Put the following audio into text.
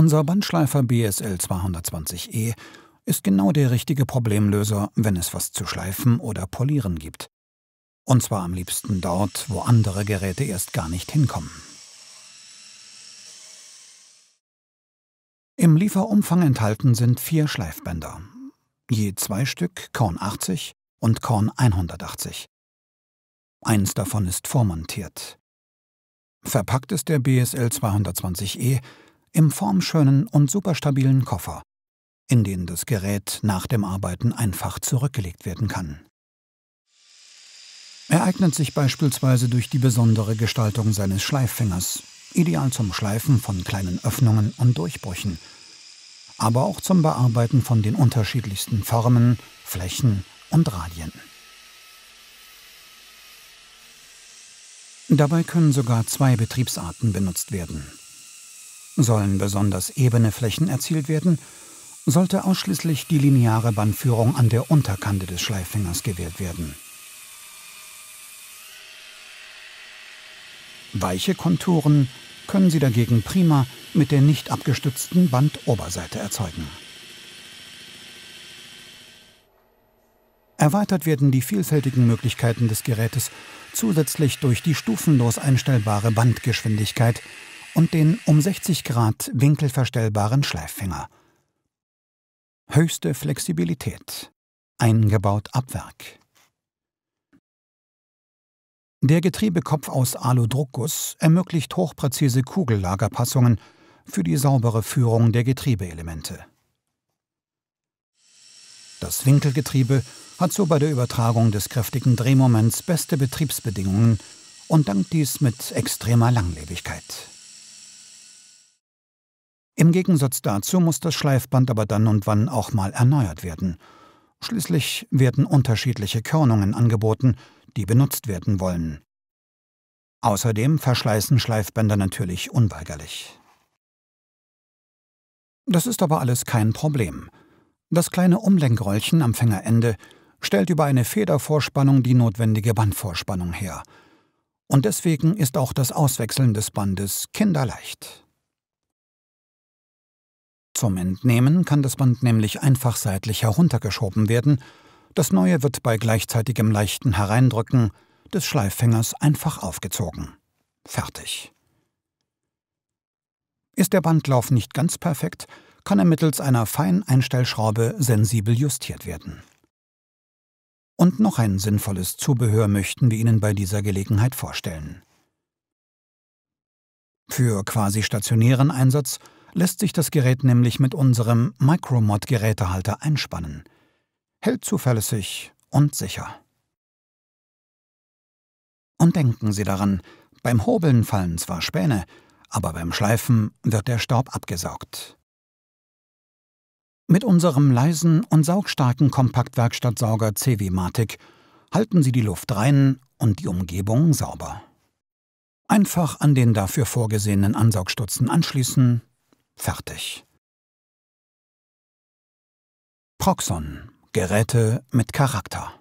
Unser Bandschleifer BSL 220e ist genau der richtige Problemlöser, wenn es was zu schleifen oder polieren gibt. Und zwar am liebsten dort, wo andere Geräte erst gar nicht hinkommen. Im Lieferumfang enthalten sind vier Schleifbänder. Je zwei Stück Korn 80 und Korn 180. Eins davon ist vormontiert. Verpackt ist der BSL 220e im formschönen und superstabilen Koffer, in den das Gerät nach dem Arbeiten einfach zurückgelegt werden kann. Er eignet sich beispielsweise durch die besondere Gestaltung seines Schleiffingers, ideal zum Schleifen von kleinen Öffnungen und Durchbrüchen, aber auch zum Bearbeiten von den unterschiedlichsten Formen, Flächen und Radien. Dabei können sogar zwei Betriebsarten benutzt werden, Sollen besonders ebene Flächen erzielt werden, sollte ausschließlich die lineare Bandführung an der Unterkante des Schleiffingers gewählt werden. Weiche Konturen können Sie dagegen prima mit der nicht abgestützten Bandoberseite erzeugen. Erweitert werden die vielfältigen Möglichkeiten des Gerätes zusätzlich durch die stufenlos einstellbare Bandgeschwindigkeit, und den um 60 Grad winkelverstellbaren Schleiffinger. Höchste Flexibilität. Eingebaut ab Werk. Der Getriebekopf aus Aludruckguss ermöglicht hochpräzise Kugellagerpassungen für die saubere Führung der Getriebeelemente. Das Winkelgetriebe hat so bei der Übertragung des kräftigen Drehmoments beste Betriebsbedingungen und dankt dies mit extremer Langlebigkeit. Im Gegensatz dazu muss das Schleifband aber dann und wann auch mal erneuert werden. Schließlich werden unterschiedliche Körnungen angeboten, die benutzt werden wollen. Außerdem verschleißen Schleifbänder natürlich unweigerlich. Das ist aber alles kein Problem. Das kleine Umlenkrollchen am Fängerende stellt über eine Federvorspannung die notwendige Bandvorspannung her. Und deswegen ist auch das Auswechseln des Bandes kinderleicht. Zum Entnehmen kann das Band nämlich einfach seitlich heruntergeschoben werden, das neue wird bei gleichzeitigem leichten Hereindrücken des Schleiffängers einfach aufgezogen. Fertig. Ist der Bandlauf nicht ganz perfekt, kann er mittels einer feinen Einstellschraube sensibel justiert werden. Und noch ein sinnvolles Zubehör möchten wir Ihnen bei dieser Gelegenheit vorstellen. Für quasi stationären Einsatz lässt sich das Gerät nämlich mit unserem Micromod-Gerätehalter einspannen. Hält zuverlässig und sicher. Und denken Sie daran, beim Hobeln fallen zwar Späne, aber beim Schleifen wird der Staub abgesaugt. Mit unserem leisen und saugstarken Kompaktwerkstattsauger CW-Matic halten Sie die Luft rein und die Umgebung sauber. Einfach an den dafür vorgesehenen Ansaugstutzen anschließen Fertig. Proxon Geräte mit Charakter